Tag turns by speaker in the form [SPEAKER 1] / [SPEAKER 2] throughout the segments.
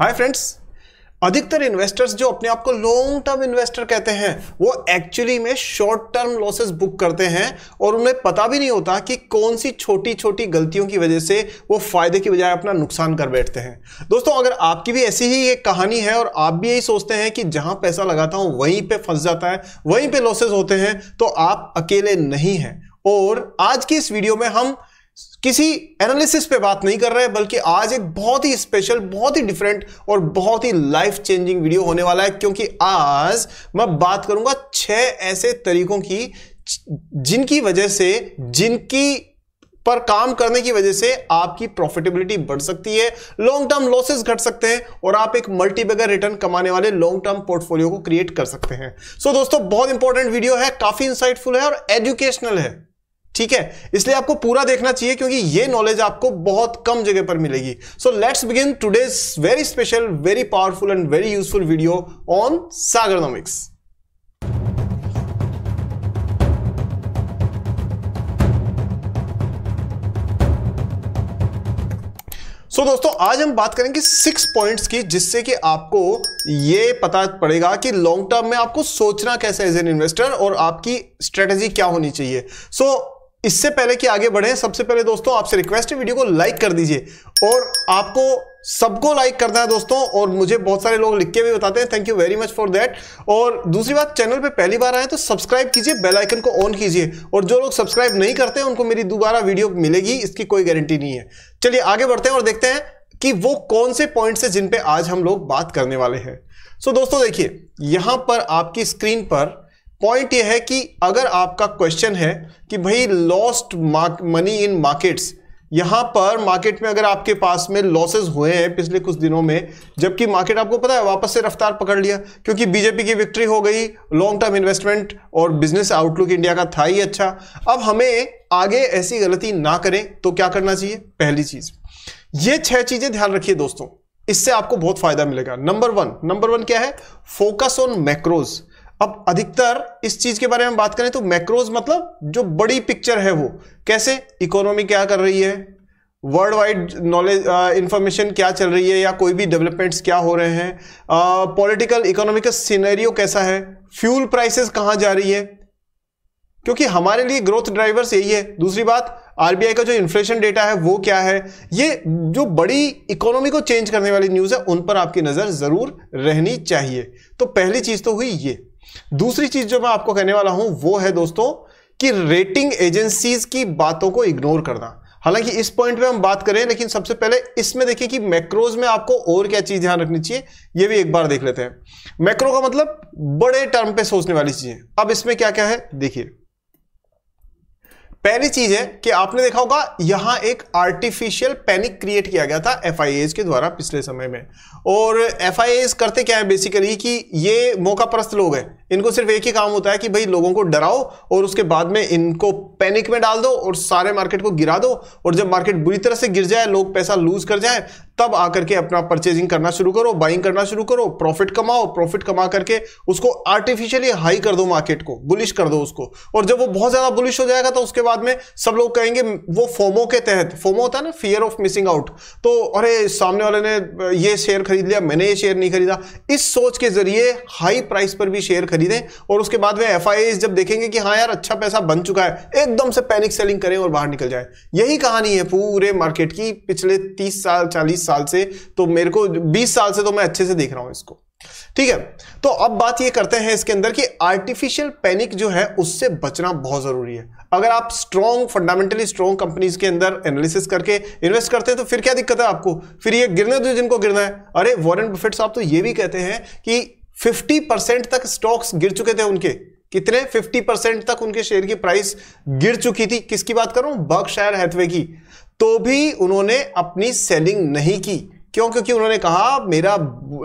[SPEAKER 1] hi friends अधिकतर investors जो अपने आप को लॉन्ग टर्म इन्वेस्टर कहते हैं वो एक्चुअली में शॉर्ट टर्म लॉसेस बुक करते हैं और उन्हें पता भी नहीं होता कि कौन सी छोटी छोटी गलतियों की वजह से वो फायदे की बजाय अपना नुकसान कर बैठते हैं दोस्तों अगर आपकी भी ऐसी ही एक कहानी है और आप भी यही सोचते हैं कि जहां पैसा लगाता हूं वहीं पर फंस जाता है वहीं पर लॉसेज होते हैं तो आप अकेले नहीं हैं और आज की इस वीडियो में हम किसी एनालिसिस पे बात नहीं कर रहे हैं बल्कि आज एक बहुत ही स्पेशल बहुत ही डिफरेंट और बहुत ही लाइफ चेंजिंग वीडियो होने वाला है क्योंकि आज मैं बात करूंगा छह ऐसे तरीकों की जिनकी वजह से जिनकी पर काम करने की वजह से आपकी प्रॉफिटेबिलिटी बढ़ सकती है लॉन्ग टर्म लॉसेस घट सकते हैं और आप एक मल्टीबेगर रिटर्न कमाने वाले लॉन्ग टर्म पोर्टफोलियो को क्रिएट कर सकते हैं सो so, दोस्तों बहुत इंपॉर्टेंट वीडियो है काफी इंसाइटफुल है और एजुकेशनल है ठीक है इसलिए आपको पूरा देखना चाहिए क्योंकि ये नॉलेज आपको बहुत कम जगह पर मिलेगी so let's begin today's very special very powerful and very useful video on Sagarnomics so so, दोस्तों आज हम बात करेंगे सिक्स पॉइंट्स की जिससे कि आपको ये पता पड़ेगा कि लॉन्ग टर्म में आपको सोचना कैसे एज एन इन्वेस्टर और आपकी स्ट्रेटेजी क्या होनी चाहिए सो so, इससे पहले कि आगे बढ़े सबसे पहले दोस्तों आपसे रिक्वेस्ट है वीडियो को लाइक कर दीजिए और आपको सबको लाइक करना है दोस्तों और मुझे बहुत सारे लोग लिख के भी बताते हैं thank you very much for that और दूसरी बात चैनल पे पहली बार आए तो सब्सक्राइब कीजिए बेल आइकन को ऑन कीजिए और जो लोग सब्सक्राइब नहीं करते हैं उनको मेरी दोबारा वीडियो मिलेगी इसकी कोई गारंटी नहीं है चलिए आगे बढ़ते हैं और देखते हैं कि वो कौन से पॉइंट है जिन पे आज हम लोग बात करने वाले हैं सो so, दोस्तों देखिए यहां पर आपकी स्क्रीन पर पॉइंट ये है कि अगर आपका क्वेश्चन है कि भाई लॉस्ट मनी इन मार्केट्स यहां पर मार्केट में अगर आपके पास में लॉसेस हुए हैं पिछले कुछ दिनों में जबकि मार्केट आपको पता है वापस से रफ्तार पकड़ लिया क्योंकि बीजेपी की विक्ट्री हो गई लॉन्ग टर्म इन्वेस्टमेंट और बिजनेस आउटलुक इंडिया का था ही अच्छा अब हमें आगे ऐसी गलती ना करें तो क्या करना चाहिए पहली चीज ये छह चीजें ध्यान रखिए दोस्तों इससे आपको बहुत फायदा मिलेगा नंबर वन नंबर वन क्या है फोकस ऑन मैक्रोज अब अधिकतर इस चीज के बारे में बात करें तो मैक्रोज मतलब जो बड़ी पिक्चर है वो कैसे इकोनॉमी क्या कर रही है वर्ल्ड वाइड नॉलेज इंफॉर्मेशन क्या चल रही है या कोई भी डेवलपमेंट्स क्या हो रहे हैं पॉलिटिकल इकोनॉमिकल सिनेरियो कैसा है फ्यूल प्राइसेस कहाँ जा रही है क्योंकि हमारे लिए ग्रोथ ड्राइवर्स यही है दूसरी बात आरबीआई का जो इन्फ्लेशन डेटा है वो क्या है ये जो बड़ी इकोनॉमी को चेंज करने वाली न्यूज़ है उन पर आपकी नज़र ज़रूर रहनी चाहिए तो पहली चीज़ तो हुई ये दूसरी चीज जो मैं आपको कहने वाला हूं वो है दोस्तों कि रेटिंग एजेंसीज की बातों को इग्नोर करना हालांकि इस पॉइंट पे हम बात करें लेकिन सबसे पहले इसमें देखिए कि मैक्रोज में आपको और क्या चीज ध्यान रखनी चाहिए ये भी एक बार देख लेते हैं मैक्रो का मतलब बड़े टर्म पे सोचने वाली चीजें अब इसमें क्या क्या है देखिए पहली चीज है कि आपने देखा होगा यहां एक आर्टिफिशियल पैनिक क्रिएट किया गया था एफ के द्वारा पिछले समय में और एफ करते क्या है बेसिकली कि ये मौका प्रस्त लोग हैं इनको सिर्फ एक ही काम होता है कि भाई लोगों को डराओ और उसके बाद में इनको पैनिक में डाल दो और सारे मार्केट को गिरा दो और जब मार्केट बुरी तरह से गिर जाए लोग पैसा लूज कर जाए तब आकर के अपना परचेजिंग करना शुरू करो बाइंग करना शुरू करो प्रॉफिट कमाओ प्रॉफिट कमा करके उसको आर्टिफिशियली हाई कर दो मार्केट को बुलिश कर दो उसको और जब वो बहुत ज्यादा बुलिश हो जाएगा तो उसके बाद में सब लोग कहेंगे वो फोमो के तहत फोमो होता है ना फियर ऑफ मिसिंग आउट तो अरे सामने वाले ने ये शेयर खरीद लिया मैंने ये शेयर नहीं खरीदा इस सोच के जरिए हाई प्राइस पर भी शेयर खरीदें और उसके बाद में एफ जब देखेंगे कि हाँ यार अच्छा पैसा बन चुका है एकदम से पैनिक सेलिंग करें और बाहर निकल जाए यही कहानी है पूरे मार्केट की पिछले तीस साल चालीस 20 साल से तो मेरे को 20 साल से तो मैं अच्छे से देख रहा हूं इसको ठीक है तो अब बात ये करते हैं इसके अंदर कि आर्टिफिशियल पैनिक जो है उससे बचना बहुत जरूरी है अगर आप स्ट्रॉन्ग फंडामेंटली स्ट्रॉन्ग कंपनीज के अंदर एनालिसिस करके इन्वेस्ट करते हैं तो फिर क्या दिक्कत है आपको फिर ये गिरने दो जिनको गिरना है अरे वॉरन बफेट साहब तो ये भी कहते हैं कि फिफ्टी तक स्टॉक्स गिर चुके थे उनके कितने 50% तक उनके शेयर की प्राइस गिर चुकी थी किसकी बात करूं बर्कशायर हैथवे की तो भी उन्होंने अपनी सेलिंग नहीं की क्यों क्योंकि उन्होंने कहा मेरा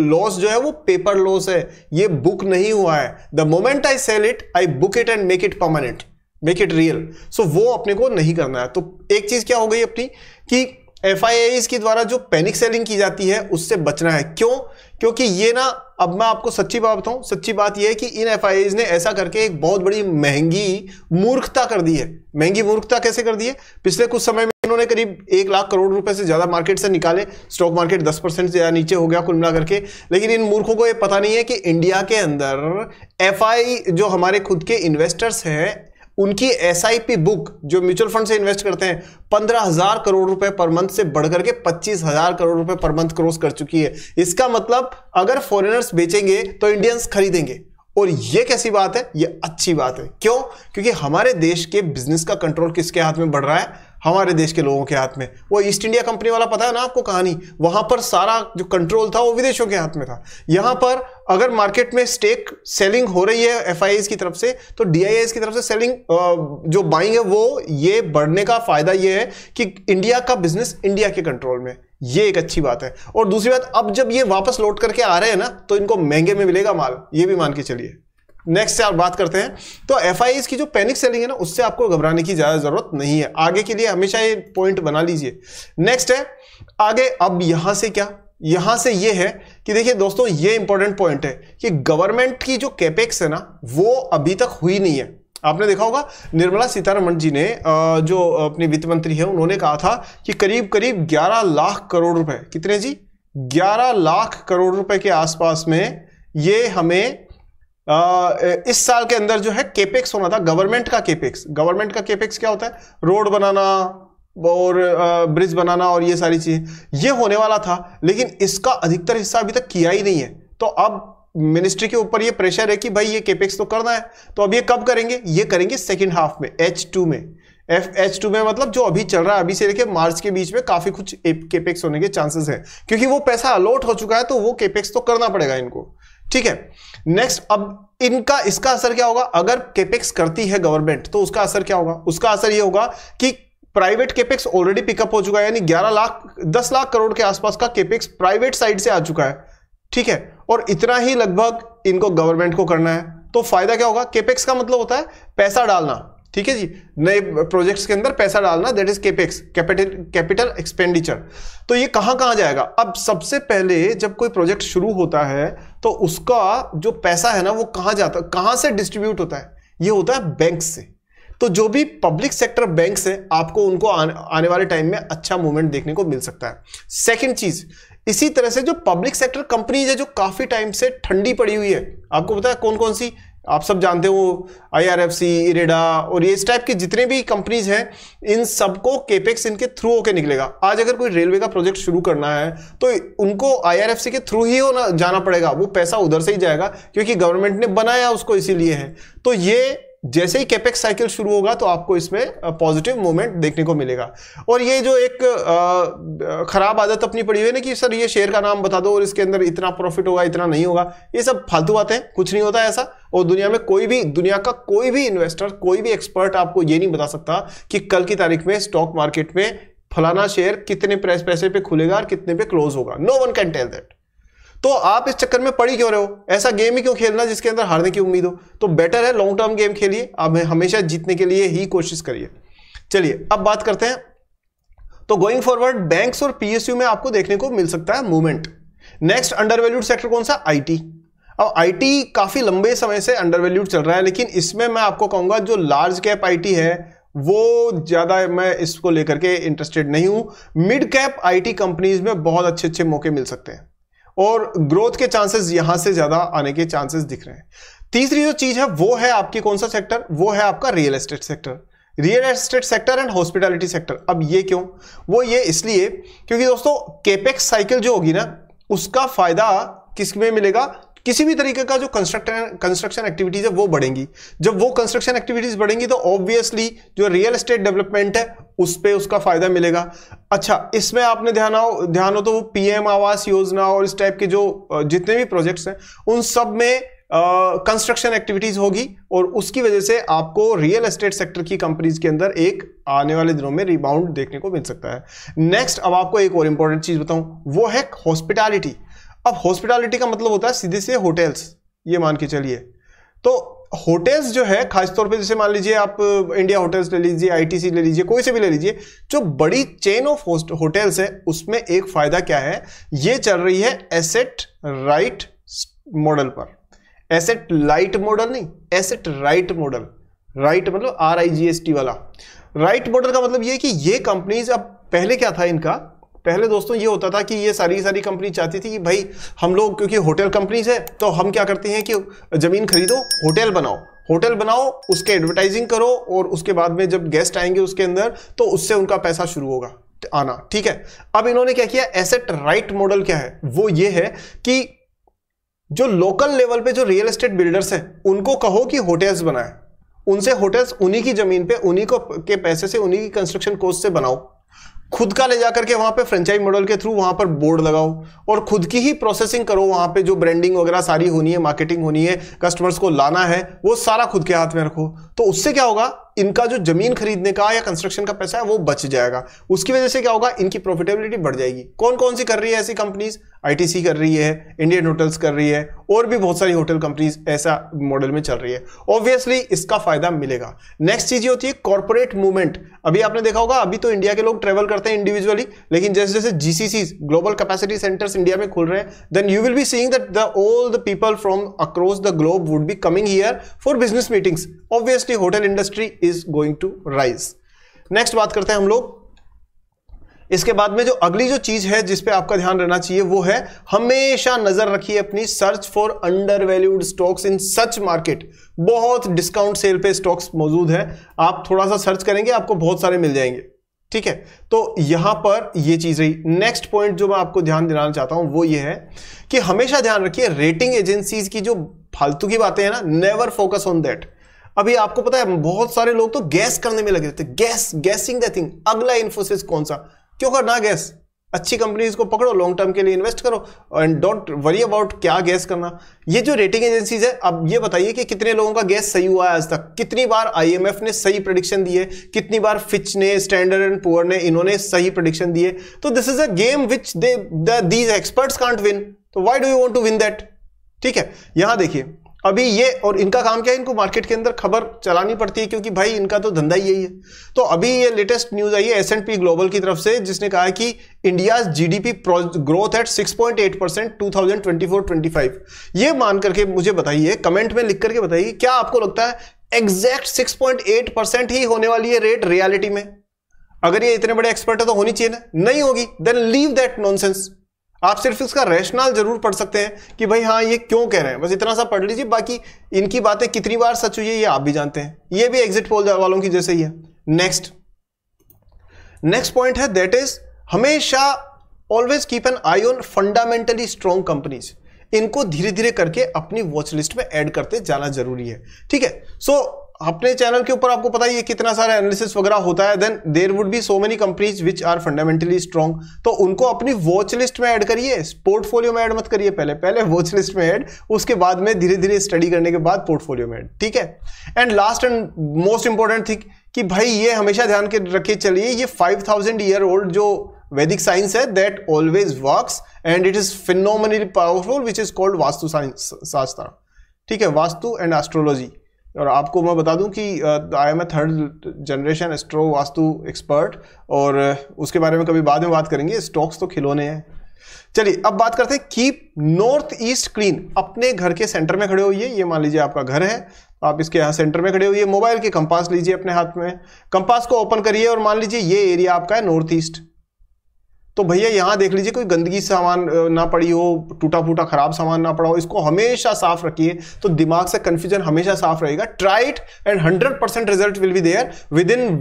[SPEAKER 1] लॉस जो है वो पेपर लॉस है ये बुक नहीं हुआ है the moment I sell it I book it and make it permanent make it real so वो अपने को नहीं करना है तो एक चीज क्या हो गई अपनी कि एफ के द्वारा जो पैनिक सेलिंग की जाती है उससे बचना है क्यों क्योंकि ये ना अब मैं आपको सच्ची बात बताऊं सच्ची बात यह है कि इन एफ ने ऐसा करके एक बहुत बड़ी महंगी मूर्खता कर दी है महंगी मूर्खता कैसे कर दी है पिछले कुछ समय में उन्होंने करीब एक लाख करोड़ रुपए से ज़्यादा मार्केट से निकाले स्टॉक मार्केट दस परसेंट से ज्यादा नीचे हो गया कुल मिलाकर के लेकिन इन मूर्खों को ये पता नहीं है कि इंडिया के अंदर एफ जो हमारे खुद के इन्वेस्टर्स हैं उनकी एस बुक जो म्यूचुअल फंड से इन्वेस्ट करते हैं पंद्रह हजार करोड़ रुपए पर मंथ से बढ़कर के पच्चीस हजार करोड़ रुपए पर मंथ क्रॉस कर चुकी है इसका मतलब अगर फॉरेनर्स बेचेंगे तो इंडियंस खरीदेंगे और ये कैसी बात है ये अच्छी बात है क्यों क्योंकि हमारे देश के बिजनेस का कंट्रोल किसके हाथ में बढ़ रहा है हमारे देश के लोगों के हाथ में वो ईस्ट इंडिया कंपनी वाला पता है ना आपको कहानी वहां पर सारा जो कंट्रोल था वो विदेशों के हाथ में था यहां पर अगर मार्केट में स्टेक सेलिंग हो रही है एफ की तरफ से तो डी की तरफ से सेलिंग जो बाइंग है वो ये बढ़ने का फायदा ये है कि इंडिया का बिजनेस इंडिया के कंट्रोल में ये एक अच्छी बात है और दूसरी बात अब जब ये वापस लौट करके आ रहे हैं ना तो इनको महंगे में मिलेगा माल ये भी मान के चलिए नेक्स्ट आप बात करते हैं तो एफ की जो पैनिक सेलिंग है ना उससे आपको घबराने की ज़्यादा ज़रूरत नहीं है आगे के लिए हमेशा ये पॉइंट बना लीजिए नेक्स्ट है आगे अब यहां से क्या यहां से ये है कि देखिए दोस्तों ये इंपॉर्टेंट पॉइंट है कि गवर्नमेंट की जो कैपेक्स है ना वो अभी तक हुई नहीं है आपने देखा होगा निर्मला सीतारमण जी ने जो अपने वित्त मंत्री है उन्होंने कहा था कि करीब करीब 11 लाख करोड़ रुपए कितने जी 11 लाख करोड़ रुपए के आसपास में ये हमें इस साल के अंदर जो है केपेक्स होना था गवर्नमेंट का केपेक्स गवर्नमेंट का केपेक्स क्या होता है रोड बनाना और ब्रिज बनाना और ये सारी चीज़ें ये होने वाला था लेकिन इसका अधिकतर हिस्सा अभी तक किया ही नहीं है तो अब मिनिस्ट्री के ऊपर ये प्रेशर है कि भाई ये केपेक्स तो करना है तो अब ये कब करेंगे ये करेंगे सेकेंड हाफ में एच टू में एफ एच टू में मतलब जो अभी चल रहा है अभी से लेके मार्च के बीच में काफी कुछ केपेक्स होने के चांसेस हैं क्योंकि वो पैसा अलॉट हो चुका है तो वो केपेक्स तो करना पड़ेगा इनको ठीक है नेक्स्ट अब इनका इसका असर क्या होगा अगर केपेक्स करती है गवर्नमेंट तो उसका असर क्या होगा उसका असर यह होगा कि प्राइवेट केपेक्स ऑलरेडी पिकअप हो चुका है यानी 11 लाख 10 लाख करोड़ के आसपास का केपेक्स प्राइवेट साइड से आ चुका है ठीक है और इतना ही लगभग इनको गवर्नमेंट को करना है तो फायदा क्या होगा केपेक्स का मतलब होता है पैसा डालना ठीक है जी नए प्रोजेक्ट्स के अंदर पैसा डालना that is capex capital capital expenditure तो ये कहाँ कहाँ जाएगा अब सबसे पहले जब कोई प्रोजेक्ट शुरू होता है तो उसका जो पैसा है ना वो कहाँ जाता है कहाँ से डिस्ट्रीब्यूट होता है ये होता है बैंक से तो जो भी पब्लिक सेक्टर बैंक है आपको उनको आने, आने वाले टाइम में अच्छा मूवमेंट देखने को मिल सकता है सेकेंड चीज इसी तरह से जो पब्लिक सेक्टर कंपनीज है जो काफी टाइम से ठंडी पड़ी हुई है आपको पता है कौन कौन सी आप सब जानते हो I R F C IREDA और ये इस टाइप की जितने भी कंपनीज हैं इन सबको केपेक्स इनके थ्रू होकर निकलेगा आज अगर कोई रेलवे का प्रोजेक्ट शुरू करना है तो उनको आई आर एफ सी के थ्रू ही होना जाना पड़ेगा वो पैसा उधर से ही जाएगा क्योंकि गवर्नमेंट ने बनाया उसको इसीलिए है तो ये जैसे ही कैपेक्स साइकिल शुरू होगा तो आपको इसमें पॉजिटिव मूवमेंट देखने को मिलेगा और ये जो एक ख़राब आदत अपनी पड़ी हुई है ना कि सर ये शेयर का नाम बता दो और इसके अंदर इतना प्रॉफिट होगा इतना नहीं होगा ये सब फालतू बातें कुछ नहीं होता ऐसा और दुनिया में कोई भी दुनिया का कोई भी इन्वेस्टर कोई भी एक्सपर्ट आपको ये नहीं बता सकता कि कल की तारीख में स्टॉक मार्केट में फलाना शेयर कितने पैसे पे खुलेगा और कितने पे क्लोज होगा no one can tell that तो आप इस चक्कर में पड़ी क्यों रहे हो ऐसा गेम ही क्यों खेलना जिसके अंदर हारने की उम्मीद हो तो बेटर है लॉन्ग टर्म गेम खेलिए आप हमेशा जीतने के लिए ही कोशिश करिए चलिए अब बात करते हैं तो गोइंग फॉरवर्ड बैंक्स और पीएसयू में आपको देखने को मिल सकता है मूवमेंट नेक्स्ट अंडरवैल्यूड सेक्टर कौन सा आईटी अब आईटी काफ़ी लंबे समय से अंडरवैल्यूड चल रहा है लेकिन इसमें मैं आपको कहूंगा जो लार्ज कैप आईटी है वो ज़्यादा मैं इसको लेकर के इंटरेस्टेड नहीं हूं मिड कैप आईटी कंपनीज में बहुत अच्छे अच्छे मौके मिल सकते हैं और ग्रोथ के चांसेस यहां से ज्यादा आने के चांसेस दिख रहे हैं तीसरी जो चीज है वो है आपकी कौन सा सेक्टर वो है आपका real estate sector real estate sector and hospitality sector अब ये क्यों वो ये इसलिए क्योंकि दोस्तों केपेक्स साइकिल जो होगी ना उसका फायदा किस में मिलेगा किसी भी तरीके का जो कंस्ट्रक्शन कंस्ट्रक्शन एक्टिविटीज है वो बढ़ेंगी जब वो कंस्ट्रक्शन एक्टिविटीज बढ़ेंगी तो ऑब्वियसली जो रियल एस्टेट डेवलपमेंट है उस पर उसका फायदा मिलेगा अच्छा इसमें आपने ध्यान आओ ध्यान हो तो वो पीएम आवास योजना और इस टाइप के जो जितने भी प्रोजेक्ट्स हैं उन सब में कंस्ट्रक्शन uh, एक्टिविटीज होगी और उसकी वजह से आपको रियल एस्टेट सेक्टर की कंपनीज के अंदर एक आने वाले दिनों में रिबाउंड देखने को मिल सकता है नेक्स्ट अब आपको एक और इंपॉर्टेंट चीज बताऊं वो है हॉस्पिटैलिटी अब हॉस्पिटैलिटी का मतलब होता है सीधे से होटल्स ये मान के चलिए तो होटल्स जो है खासतौर पे जैसे मान लीजिए आप इंडिया uh, होटल्स ले लीजिए आईटीसी ले लीजिए कोई से भी ले लीजिए जो बड़ी चेन ऑफ होटल्स है उसमें एक फायदा क्या है ये चल रही है एसेट राइट मॉडल पर एसेट लाइट मॉडल नहीं एसेट राइट मॉडल राइट मतलब R I G S T वाला राइट मॉडल का मतलब ये कि ये कंपनीज अब पहले क्या था इनका पहले दोस्तों ये होता था कि ये सारी सारी कंपनी चाहती थी कि भाई हम लोग क्योंकि होटल कंपनीज है तो हम क्या करते हैं कि ज़मीन खरीदो होटल बनाओ होटल बनाओ उसके एडवर्टाइजिंग करो और उसके बाद में जब गेस्ट आएंगे उसके अंदर तो उससे उनका पैसा शुरू होगा आना ठीक है अब इन्होंने क्या किया एसेट राइट मॉडल क्या है वो ये है कि जो लोकल लेवल पे जो रियल एस्टेट बिल्डर्स हैं उनको कहो कि होटल्स बनाए उनसे होटल्स उन्हीं की जमीन पे उन्हीं को के पैसे से उन्हीं की कंस्ट्रक्शन कोस्ट से बनाओ खुद का ले जाकर के वहां पे फ्रेंचाइज मॉडल के थ्रू वहां पर बोर्ड लगाओ और खुद की ही प्रोसेसिंग करो वहां पे जो ब्रांडिंग वगैरह सारी होनी है मार्केटिंग होनी है कस्टमर्स को लाना है वो सारा खुद के हाथ में रखो तो उससे क्या होगा इनका जो जमीन खरीदने का या कंस्ट्रक्शन का पैसा है वो बच जाएगा उसकी वजह से क्या होगा इनकी प्रॉफिटेबिलिटी बढ़ जाएगी कौन कौन सी कर रही है ऐसी कंपनीज आईटीसी कर रही है इंडियन होटल्स कर रही है और भी बहुत सारी होटल कंपनीज ऐसा मॉडल में चल रही है ऑब्वियसली इसका फायदा मिलेगा नेक्स्ट चीज ये होती है कॉर्पोरेट मूवमेंट अभी आपने देखा होगा अभी तो इंडिया के लोग ट्रेवल करते हैं इंडिविजुअली लेकिन जैसे जैसे GCC global capacity centres India में खुल रहे हैं then you will be seeing that the all the people from across the globe would be coming here for business meetings obviously industry hotel industry is going to rise next बात करते हैं हम लोग इसके बाद में जो अगली जो चीज है जिसपे आपका ध्यान रहना चाहिए वो है हमेशा नजर रखिए अपनी search for under valued stocks in such market बहुत डिस्काउंट सेल पे स्टॉक्स मौजूद है आप थोड़ा सा सर्च करेंगे आपको बहुत सारे मिल जाएंगे ठीक है तो यहां पर ये चीज रही नेक्स्ट पॉइंट जो मैं आपको ध्यान दिलाना चाहता हूं वो ये है कि हमेशा ध्यान रखिए रेटिंग एजेंसीज की जो फालतू की बातें हैं ना नेवर फोकस ऑन दैट अभी आपको पता है बहुत सारे लोग तो गैस करने में लगे रहते गैस गैसिंग द थिंग अगला इन्फोसिस कौन सा क्यों करना गैस अच्छी कंपनीज को पकड़ो लॉन्ग टर्म के लिए इन्वेस्ट करो एंड डोंट वरी अबाउट क्या गैस करना ये जो रेटिंग एजेंसीज है अब ये बताइए कि कितने लोगों का गैस सही हुआ है आज तक कितनी बार आईएमएफ ने सही प्रडिक्शन दिए कितनी बार फिच ने स्टैंडर्ड एंड पुअर ने इन्होंने सही प्रडिक्शन दिए तो this is a game which they these experts can't win तो why do you want to win that ठीक है यहां देखिए अभी ये और इनका काम क्या है इनको मार्केट के अंदर खबर चलानी पड़ती है क्योंकि भाई इनका तो धंधा ही यही है तो अभी ये लेटेस्ट न्यूज आई है एस एंड पी ग्लोबल की तरफ से जिसने कहा कि India GDP growth at six point eight percent two thousand twenty twenty four ये मान करके मुझे बताइए कमेंट में लिख करके बताइए क्या आपको लगता है exact six point eight percent ही होने वाली है रेट रियालिटी में अगर ये इतने बड़े एक्सपर्ट है तो होनी चाहिए ना नहीं होगी देन लीव दैट नॉनसेंस आप सिर्फ इसका रैशनल जरूर पढ़ सकते हैं कि भाई हाँ ये क्यों कह रहे हैं बस इतना सा पढ़ लीजिए बाकी इनकी बातें कितनी बार सच हुई है ये आप भी जानते हैं ये भी एग्जिट पोल वालों की जैसे ही है नेक्स्ट नेक्स्ट पॉइंट है दैट इज हमेशा always keep an eye on fundamentally strong companies इनको धीरे धीरे करके अपनी वॉच लिस्ट में एड करते जाना जरूरी है ठीक है सो so, अपने चैनल के ऊपर आपको पता ही है कितना सारा एनालिसिस वगैरह होता है then there would be so many companies which are fundamentally strong तो उनको अपनी वॉच लिस्ट में ऐड करिए पोर्टफोलियो में ऐड मत करिए पहले पहले वॉच लिस्ट में ऐड उसके बाद में धीरे धीरे स्टडी करने के बाद पोर्टफोलियो में ऐड ठीक है and last and most important thing कि भाई ये हमेशा ध्यान के रखे चलिए ये फाइव थाउजेंड ईयर ओल्ड जो वैदिक साइंस है that always works and it is phenomenally powerful which is called vastu science shastra ठीक है वास्तु एंड एस्ट्रोलॉजी और आपको मैं बता दूं कि I am a third generation astro vastu expert और उसके बारे में कभी बाद में बात करेंगे स्टॉक्स तो खिलौने हैं चलिए अब बात करते हैं कीप नॉर्थ ईस्ट क्लीन अपने घर के सेंटर में खड़े होइए ये मान लीजिए आपका घर है आप इसके यहाँ सेंटर में खड़े होइए मोबाइल के कंपास लीजिए अपने हाथ में कंपास को ओपन करिए और मान लीजिए ये एरिया आपका है नॉर्थ ईस्ट तो भैया यहाँ देख लीजिए कोई गंदगी सामान ना पड़ी हो टूटा फूटा खराब सामान ना पड़ा हो इसको हमेशा साफ रखिए तो दिमाग से कन्फ्यूजन हमेशा साफ रहेगा try it and hundred percent result will be there within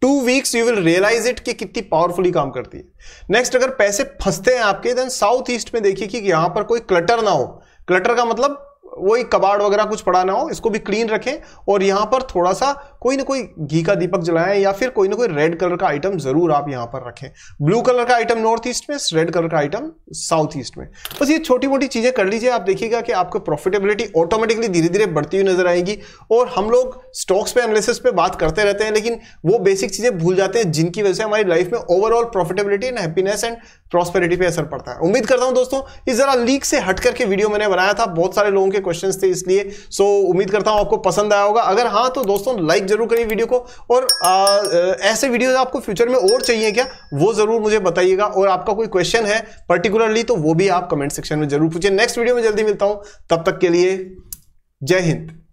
[SPEAKER 1] two weeks you will realise it कि कितनी पावरफुली काम करती है नेक्स्ट अगर पैसे फंसते हैं आपके देन साउथ ईस्ट में देखिए कि यहाँ पर कोई क्लटर ना हो क्लटर का मतलब वही कबाड़ वगैरह कुछ पड़ा ना हो इसको भी क्लीन रखें और यहाँ पर थोड़ा सा कोई ना कोई घी का दीपक जलाएं या फिर कोई ना कोई रेड कलर का आइटम ज़रूर आप यहां पर रखें ब्लू कलर का आइटम नॉर्थ ईस्ट में रेड कलर का आइटम साउथ ईस्ट में बस ये छोटी मोटी चीज़ें कर लीजिए आप देखिएगा कि आपको प्रॉफिटेबिलिटी ऑटोमेटिकली धीरे धीरे बढ़ती हुई नजर आएगी और हम लोग स्टॉक्स पे एनालिसिस पे बात करते रहते हैं लेकिन वो बेसिक चीज़ें भूल जाते हैं जिनकी वजह से हमारी लाइफ में overall profitability and happiness and prosperity पे असर पड़ता है उम्मीद करता हूं दोस्तों इस जरा लीक से हट करके वीडियो मैंने बनाया था बहुत सारे लोगों के क्वेश्चन थे इसलिए सो उम्मीद करता हूं आपको पसंद आया होगा अगर हाँ तो दोस्तों लाइक जरूर करिए वीडियो को और आ, ऐसे वीडियो आपको फ्यूचर में और चाहिए क्या वो जरूर मुझे बताइएगा और आपका कोई क्वेश्चन है पर्टिकुलरली तो वो भी आप कमेंट सेक्शन में जरूर पूछिए नेक्स्ट वीडियो में जल्दी मिलता हूं तब तक के लिए जय हिंद